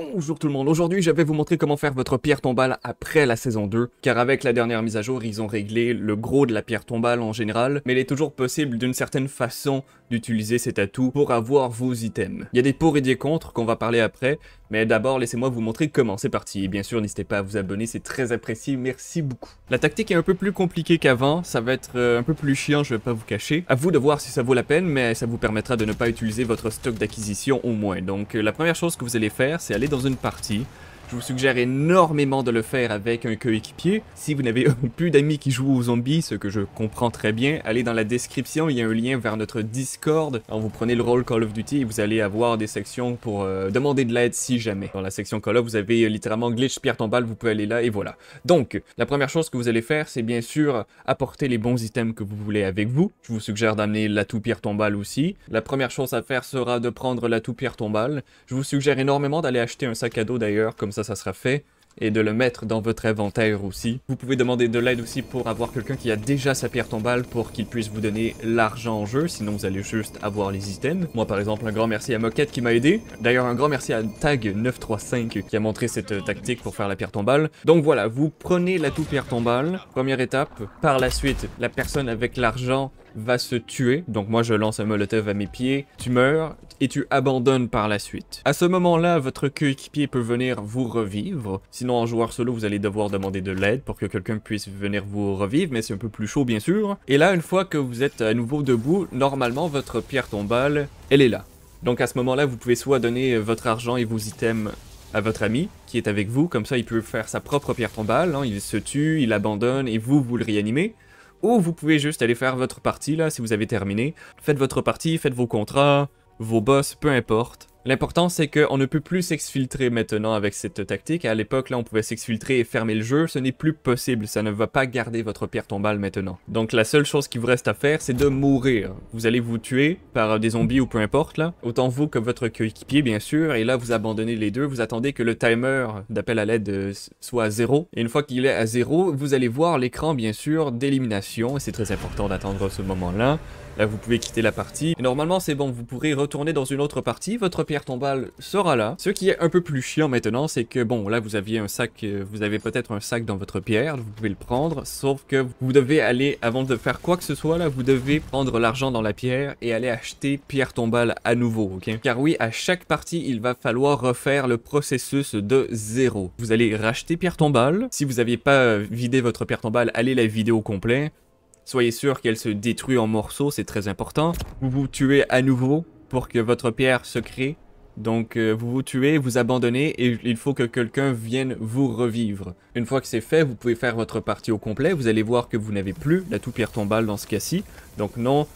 Bonjour tout le monde, aujourd'hui je vais vous montrer comment faire votre pierre tombale après la saison 2, car avec la dernière mise à jour ils ont réglé le gros de la pierre tombale en général, mais il est toujours possible d'une certaine façon d'utiliser cet atout pour avoir vos items. Il y a des pour et des contre qu'on va parler après, mais d'abord, laissez-moi vous montrer comment. C'est parti. Et bien sûr, n'hésitez pas à vous abonner, c'est très apprécié. Merci beaucoup. La tactique est un peu plus compliquée qu'avant. Ça va être euh, un peu plus chiant, je vais pas vous cacher. À vous de voir si ça vaut la peine, mais ça vous permettra de ne pas utiliser votre stock d'acquisition au moins. Donc, euh, la première chose que vous allez faire, c'est aller dans une partie. Je vous suggère énormément de le faire avec un coéquipier. Si vous n'avez plus d'amis qui jouent aux zombies, ce que je comprends très bien, allez dans la description, il y a un lien vers notre Discord. vous prenez le rôle Call of Duty et vous allez avoir des sections pour euh, demander de l'aide si jamais. Dans la section Call of, vous avez littéralement glitch pierre tombale, vous pouvez aller là et voilà. Donc, la première chose que vous allez faire, c'est bien sûr apporter les bons items que vous voulez avec vous. Je vous suggère d'amener la pierre tombale aussi. La première chose à faire sera de prendre la pierre tombale. Je vous suggère énormément d'aller acheter un sac à dos d'ailleurs, comme ça ça, sera fait et de le mettre dans votre inventaire aussi. Vous pouvez demander de l'aide aussi pour avoir quelqu'un qui a déjà sa pierre tombale pour qu'il puisse vous donner l'argent en jeu, sinon vous allez juste avoir les items. Moi par exemple, un grand merci à Moquette qui m'a aidé. D'ailleurs, un grand merci à Tag935 qui a montré cette euh, tactique pour faire la pierre tombale. Donc voilà, vous prenez la toute pierre tombale, première étape. Par la suite, la personne avec l'argent va se tuer. Donc moi je lance un molotov à mes pieds, tu meurs et tu abandonnes par la suite. À ce moment-là, votre coéquipier peut venir vous revivre. Sinon en joueur solo, vous allez devoir demander de l'aide pour que quelqu'un puisse venir vous revivre, mais c'est un peu plus chaud bien sûr. Et là, une fois que vous êtes à nouveau debout, normalement votre pierre tombale, elle est là. Donc à ce moment-là, vous pouvez soit donner votre argent et vos items à votre ami qui est avec vous, comme ça il peut faire sa propre pierre tombale, hein. il se tue, il abandonne et vous, vous le réanimez ou vous pouvez juste aller faire votre partie là si vous avez terminé. Faites votre partie, faites vos contrats, vos boss, peu importe. L'important, c'est qu'on ne peut plus s'exfiltrer maintenant avec cette tactique. À l'époque, là, on pouvait s'exfiltrer et fermer le jeu. Ce n'est plus possible. Ça ne va pas garder votre pierre tombale maintenant. Donc, la seule chose qui vous reste à faire, c'est de mourir. Vous allez vous tuer par des zombies ou peu importe, là. Autant vous que votre coéquipier, bien sûr. Et là, vous abandonnez les deux. Vous attendez que le timer d'appel à l'aide soit à zéro. Et une fois qu'il est à zéro, vous allez voir l'écran, bien sûr, d'élimination. et C'est très important d'attendre ce moment-là. Là, vous pouvez quitter la partie. normalement, c'est bon. Vous pourrez retourner dans une autre partie. Votre pierre tombale sera là. Ce qui est un peu plus chiant maintenant, c'est que bon, là vous aviez un sac, euh, vous avez peut-être un sac dans votre pierre, vous pouvez le prendre, sauf que vous devez aller, avant de faire quoi que ce soit là, vous devez prendre l'argent dans la pierre et aller acheter pierre tombale à nouveau, ok Car oui, à chaque partie, il va falloir refaire le processus de zéro. Vous allez racheter pierre tombale, si vous n'aviez pas euh, vidé votre pierre tombale, allez la vider au complet. Soyez sûr qu'elle se détruit en morceaux, c'est très important. Vous vous tuez à nouveau, pour que votre pierre se crée. Donc euh, vous vous tuez, vous abandonnez et il faut que quelqu'un vienne vous revivre. Une fois que c'est fait, vous pouvez faire votre partie au complet. Vous allez voir que vous n'avez plus la toupière tombale dans ce cas-ci. Donc non,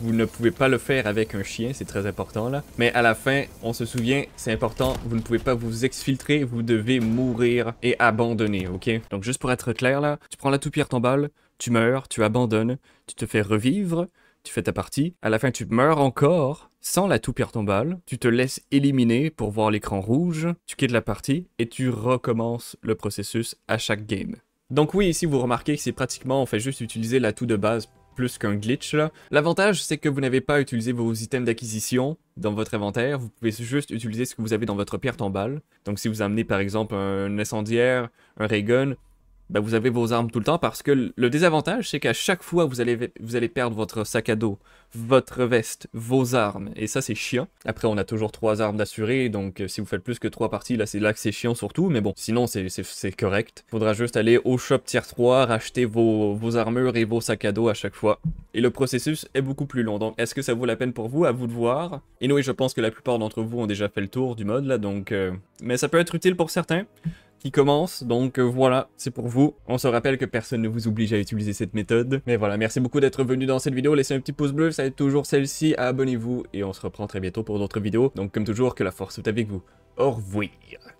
vous ne pouvez pas le faire avec un chien, c'est très important là. Mais à la fin, on se souvient, c'est important, vous ne pouvez pas vous exfiltrer, vous devez mourir et abandonner, ok? Donc juste pour être clair là, tu prends la toupière tombale, tu meurs, tu abandonnes, tu te fais revivre, tu fais ta partie, à la fin tu meurs encore, sans la pierre tombale, tu te laisses éliminer pour voir l'écran rouge, tu quittes la partie et tu recommences le processus à chaque game. Donc oui, ici vous remarquez que c'est pratiquement, on fait juste utiliser l'atout de base plus qu'un glitch là. L'avantage c'est que vous n'avez pas utilisé vos items d'acquisition dans votre inventaire, vous pouvez juste utiliser ce que vous avez dans votre pierre tombale. Donc si vous amenez par exemple un incendiaire, un ray gun, bah vous avez vos armes tout le temps parce que le désavantage, c'est qu'à chaque fois, vous allez, vous allez perdre votre sac à dos, votre veste, vos armes. Et ça, c'est chiant. Après, on a toujours trois armes d'assurer, donc euh, si vous faites plus que trois parties, là, c'est là que c'est chiant surtout. Mais bon, sinon, c'est correct. Faudra juste aller au shop tier 3, racheter vos, vos armures et vos sacs à dos à chaque fois. Et le processus est beaucoup plus long. Donc, est-ce que ça vaut la peine pour vous À vous de voir. Et oui je pense que la plupart d'entre vous ont déjà fait le tour du mode, là, donc... Euh, mais ça peut être utile pour certains commence. Donc euh, voilà, c'est pour vous. On se rappelle que personne ne vous oblige à utiliser cette méthode. Mais voilà, merci beaucoup d'être venu dans cette vidéo. Laissez un petit pouce bleu, ça aide toujours celle-ci. Abonnez-vous et on se reprend très bientôt pour d'autres vidéos. Donc comme toujours, que la force soit avec vous. Au revoir.